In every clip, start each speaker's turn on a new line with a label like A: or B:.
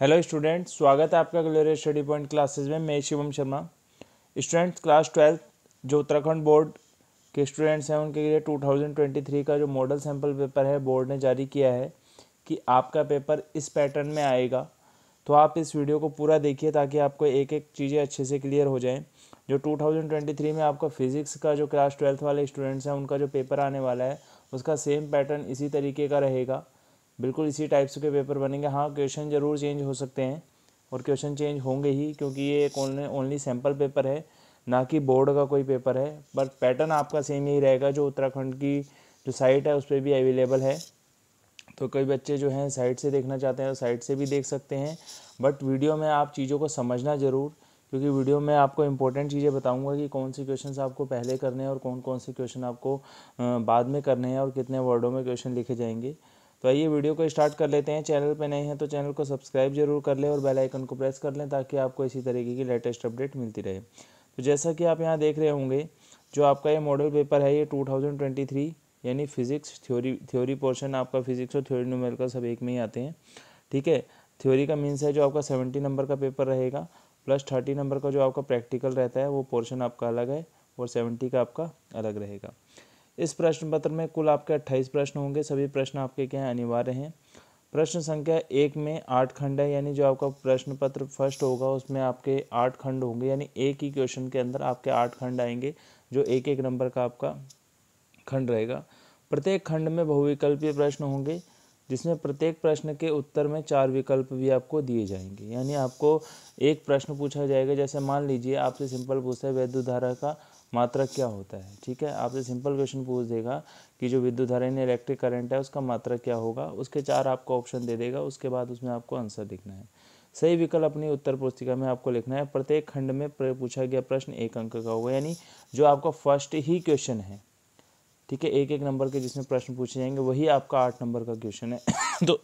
A: hello students स्वागत है आपका ग्लोरियर स्टडी पॉइंट क्लासेस में मैं Shivam Sharma students class twelfth जो उत्तराखंड बोर्ड के स्टूडेंट्स हैं उनके लिए 2023 का जो मॉडल सैम्पल पेपर है बोर्ड ने जारी किया है कि आपका पेपर इस पैटर्न में आएगा तो आप इस वीडियो को पूरा देखिए ताकि आपको एक एक चीज़ें अच्छे से क्लियर हो जाएँ जो टू में आपका फिज़िक्स का जो क्लास ट्वेल्थ वाले स्टूडेंट्स हैं उनका जो पेपर आने वाला है उसका सेम पैटर्न इसी तरीके का रहेगा बिल्कुल इसी टाइप्स के पेपर बनेंगे हाँ क्वेश्चन ज़रूर चेंज हो सकते हैं और क्वेश्चन चेंज होंगे ही क्योंकि ये एक ओनली सैम्पल पेपर है ना कि बोर्ड का कोई पेपर है बट पैटर्न आपका सेम ही रहेगा जो उत्तराखंड की जो साइट है उस पर भी अवेलेबल है तो कई बच्चे जो हैं साइट से देखना चाहते हैं और तो साइट से भी देख सकते हैं बट वीडियो में आप चीज़ों को समझना ज़रूर क्योंकि वीडियो में आपको इंपॉर्टेंट चीज़ें बताऊंगा कि कौन से क्वेश्चन आपको पहले करने हैं और कौन कौन से क्वेश्चन आपको बाद में करने हैं और कितने वर्डों में क्वेश्चन लिखे जाएंगे तो आइए वीडियो को स्टार्ट कर लेते हैं चैनल पर नए हैं तो चैनल को सब्सक्राइब जरूर कर लें और बेल आइकन को प्रेस कर लें ताकि आपको इसी तरीके की लेटेस्ट अपडेट मिलती रहे तो जैसा कि आप यहाँ देख रहे होंगे जो आपका ये मॉडल पेपर है ये थ्री यानी फिज़िक्स थ्योरी थ्योरी पोर्शन आपका फिज़िक्स और थ्योरी का सब एक में ही आते हैं ठीक है थ्योरी का मीन्स है जो आपका सेवेंटी नंबर का पेपर रहेगा प्लस थर्टी नंबर का जो आपका प्रैक्टिकल रहता है वो पोर्शन आपका अलग है और सेवेंटी का आपका अलग रहेगा इस प्रश्न पत्र में कुल आपके अट्ठाईस प्रश्न होंगे सभी प्रश्न आपके क्या हैं अनिवार्य हैं प्रश्न संख्या एक में आठ खंड है यानी जो आपका प्रश्न पत्र फर्स्ट होगा उसमें आपके आठ खंड होंगे यानी एक ही क्वेश्चन के अंदर आपके आठ खंड आएंगे जो एक एक नंबर का आपका खंड रहेगा प्रत्येक खंड में बहुविकल्पीय प्रश्न होंगे जिसमें प्रत्येक प्रश्न के उत्तर में चार विकल्प भी आपको दिए जाएंगे यानी आपको एक प्रश्न पूछा जाएगा जैसे मान लीजिए आपसे सिंपल पूछता है वैद्युत धारा का मात्रा क्या होता है ठीक है आपसे सिंपल क्वेश्चन पूछ देगा कि जो विद्युत धारा यानी इलेक्ट्रिक करंट है उसका मात्रा क्या होगा उसके चार आपको ऑप्शन दे देगा उसके बाद उसमें आपको आंसर लिखना है सही विकल्प अपनी उत्तर पुस्तिका में आपको लिखना है प्रत्येक खंड में पूछा गया प्रश्न एक अंक का होगा यानी जो आपका फर्स्ट ही क्वेश्चन है ठीक है एक एक नंबर के जिसमें प्रश्न पूछे जाएंगे वही आपका आठ नंबर का क्वेश्चन है तो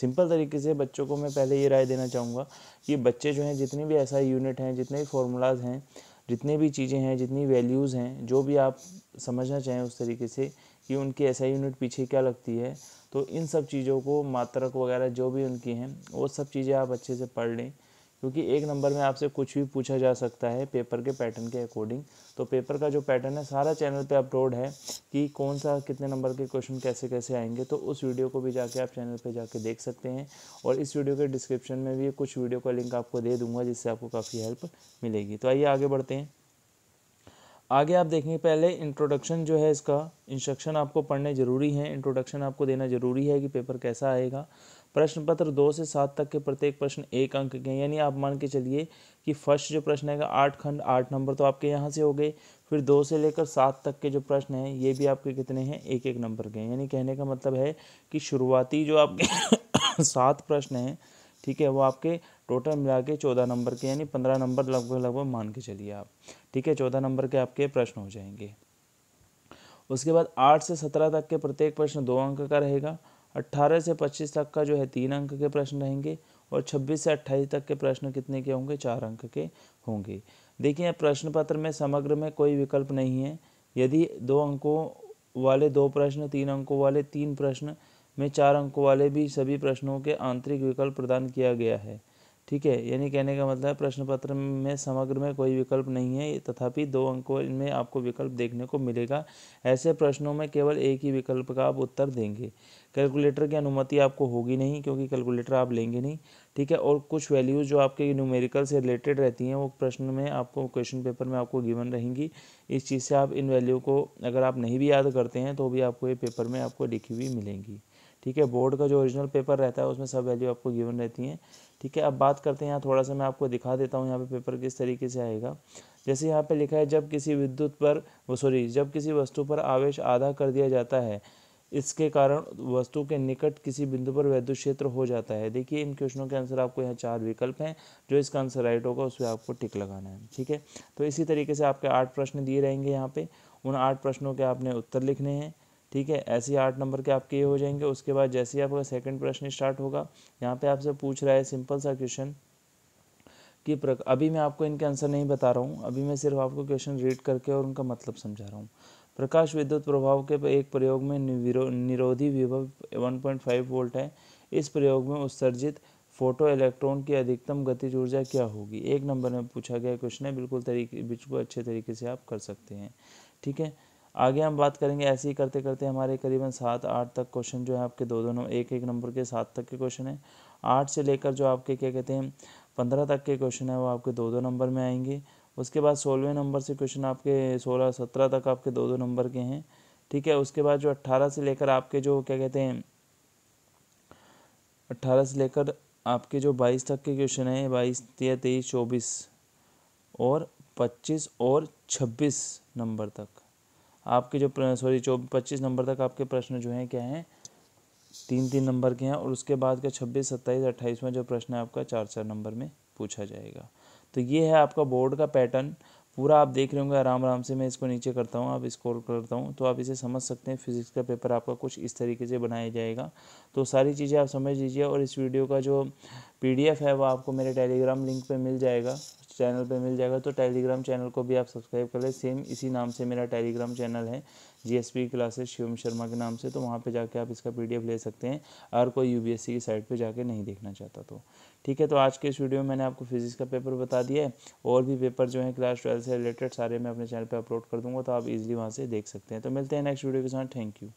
A: सिंपल तरीके से बच्चों को मैं पहले ये राय देना चाहूँगा कि बच्चे जो हैं जितने भी ऐसा यूनिट हैं जितने भी फॉर्मूलाज हैं जितने भी चीज़ें हैं जितनी वैल्यूज़ हैं जो भी आप समझना चाहें उस तरीके से कि उनकी ऐसा यूनिट पीछे क्या लगती है तो इन सब चीज़ों को मात्रक वगैरह जो भी उनकी हैं वो सब चीज़ें आप अच्छे से पढ़ लें क्योंकि एक नंबर में आपसे कुछ भी पूछा जा सकता है पेपर के पैटर्न के अकॉर्डिंग तो पेपर का जो पैटर्न है सारा चैनल पे अपलोड है कि कौन सा कितने नंबर के क्वेश्चन कैसे कैसे आएंगे तो उस वीडियो को भी जाके आप चैनल पे जाके देख सकते हैं और इस वीडियो के डिस्क्रिप्शन में भी कुछ वीडियो का लिंक आपको दे दूंगा जिससे आपको काफ़ी हेल्प मिलेगी तो आइए आगे बढ़ते हैं आगे आप देखेंगे पहले इंट्रोडक्शन जो है इसका इंस्ट्रक्शन आपको पढ़ने ज़रूरी हैं इंट्रोडक्शन आपको देना ज़रूरी है कि पेपर कैसा आएगा प्रश्न पत्र दो से सात तक के प्रत्येक प्रश्न एक अंक के हैं यानी आप मान के चलिए कि फर्स्ट जो प्रश्न है आठ खंड आठ नंबर तो आपके यहाँ से हो गए फिर दो से लेकर सात तक के जो प्रश्न हैं ये भी आपके कितने हैं एक एक नंबर के हैं यानी कहने का मतलब है कि शुरुआती जो आपके सात प्रश्न हैं ठीक है वो आपके टोटल मिला के चौदह नंबर के यानी पंद्रह नंबर लगभग लगभग मान के चलिए आप ठीक है चौदह नंबर के आपके प्रश्न हो जाएंगे उसके बाद आठ से सत्रह तक के प्रत्येक प्रश्न दो अंक का रहेगा अट्ठारह से पच्चीस तक का जो है तीन अंक के प्रश्न रहेंगे और छब्बीस से अट्ठाईस तक के प्रश्न कितने के होंगे चार अंक के होंगे देखिए प्रश्न पत्र में समग्र में कोई विकल्प नहीं है यदि दो अंकों वाले दो प्रश्न तीन अंकों वाले तीन प्रश्न में चार अंकों वाले भी सभी प्रश्नों के आंतरिक विकल्प प्रदान किया गया है ठीक है यानी कहने का मतलब प्रश्न पत्र में समग्र में कोई विकल्प नहीं है तथापि दो अंकों में आपको विकल्प देखने को मिलेगा ऐसे प्रश्नों में केवल एक ही विकल्प का आप उत्तर देंगे कैलकुलेटर की अनुमति आपको होगी नहीं क्योंकि कैलकुलेटर आप लेंगे नहीं ठीक है और कुछ वैल्यूज़ जो आपके न्यूमेरिकल से रिलेटेड रहती हैं वो प्रश्न में आपको क्वेश्चन पेपर में आपको गिवन रहेंगी इस चीज़ से आप इन वैल्यू को अगर आप नहीं भी याद करते हैं तो भी आपको ये पेपर में आपको लिखी हुई मिलेंगी ठीक है बोर्ड का जो ओरिजिनल पेपर रहता है उसमें सब वैल्यू आपको गिवन रहती हैं ठीक है अब बात करते हैं यहाँ थोड़ा सा मैं आपको दिखा देता हूँ यहाँ पे पेपर किस तरीके से आएगा जैसे यहाँ पे लिखा है जब किसी विद्युत पर वो सॉरी जब किसी वस्तु पर आवेश आधा कर दिया जाता है इसके कारण वस्तु के निकट किसी बिंदु पर वैद्युत क्षेत्र हो जाता है देखिए इन क्वेश्चनों के आंसर आपको यहाँ चार विकल्प हैं जो इसका आंसर राइट होगा उस पर आपको टिक लगाना है ठीक है तो इसी तरीके से आपके आठ प्रश्न दिए रहेंगे यहाँ पे उन आठ प्रश्नों के आपने उत्तर लिखने हैं ठीक है ऐसे ही आठ नंबर के आपके ये हो जाएंगे उसके बाद जैसे ही आपका सेकंड प्रश्न स्टार्ट होगा यहाँ पे आपसे पूछ रहा है सिंपल सा क्वेश्चन कि अभी मैं आपको इनके आंसर नहीं बता रहा हूँ अभी मैं सिर्फ आपको क्वेश्चन रीड करके और उनका मतलब समझा रहा हूँ प्रकाश विद्युत प्रभाव के एक प्रयोग में निरोधी विभव वन वोल्ट है इस प्रयोग में उत्सर्जित फोटो इलेक्ट्रॉन की अधिकतम गतिज ऊर्जा क्या होगी एक नंबर में पूछा गया क्वेश्चन है बिल्कुल तरीके बिल्कुल अच्छे तरीके से आप कर सकते हैं ठीक है आगे हम बात करेंगे ऐसे ही करते करते हमारे करीबन सात आठ तक क्वेश्चन जो है आपके दो दोनों एक एक नंबर के सात तक के क्वेश्चन हैं आठ से लेकर जो आपके क्या कहते हैं पंद्रह तक के क्वेश्चन हैं वो आपके दो दो नंबर में आएंगे उसके बाद सोलहवें नंबर से क्वेश्चन आपके सोलह सत्रह तक आपके दो दो नंबर के हैं ठीक है उसके बाद जो अट्ठारह से लेकर आपके जो क्या कहते हैं अट्ठारह से लेकर आपके जो बाईस तक के क्वेश्चन हैं बाईस तेईस चौबीस और पच्चीस और छब्बीस नंबर तक आपके जो सॉरी चौबीस पच्चीस नंबर तक आपके प्रश्न जो हैं क्या हैं तीन तीन नंबर के हैं और उसके बाद का छब्बीस सत्ताईस में जो प्रश्न है आपका चार चार नंबर में पूछा जाएगा तो ये है आपका बोर्ड का पैटर्न पूरा आप देख रहे होंगे आराम आराम से मैं इसको नीचे करता हूँ आप स्कोर करता हूँ तो आप इसे समझ सकते हैं फिजिक्स का पेपर आपका कुछ इस तरीके से बनाया जाएगा तो सारी चीज़ें आप समझ लीजिए और इस वीडियो का जो पीडीएफ है वो आपको मेरे टेलीग्राम लिंक पे मिल जाएगा चैनल पे मिल जाएगा तो टेलीग्राम चैनल को भी आप सब्सक्राइब कर लें सेम इसी नाम से मेरा टेलीग्राम चैनल है जीएसपी क्लासेस शिवम शर्मा के नाम से तो वहाँ पे जाके आप इसका पीडीएफ ले सकते हैं और कोई यूबीएससी की साइट पे जाके नहीं देखना चाहता तो ठीक है तो आज के इस वीडियो में मैंने आपको फिजिक्स का पेपर बता दिया है और भी पेपर जो है क्लास ट्वेल्थ से रिलेटेड सारे मैं अपने चैनल पर अपलोड कर दूँगा तो आप इजिली वहाँ से देख सकते हैं तो मिलते हैं नेक्स्ट वीडियो के साथ थैंक यू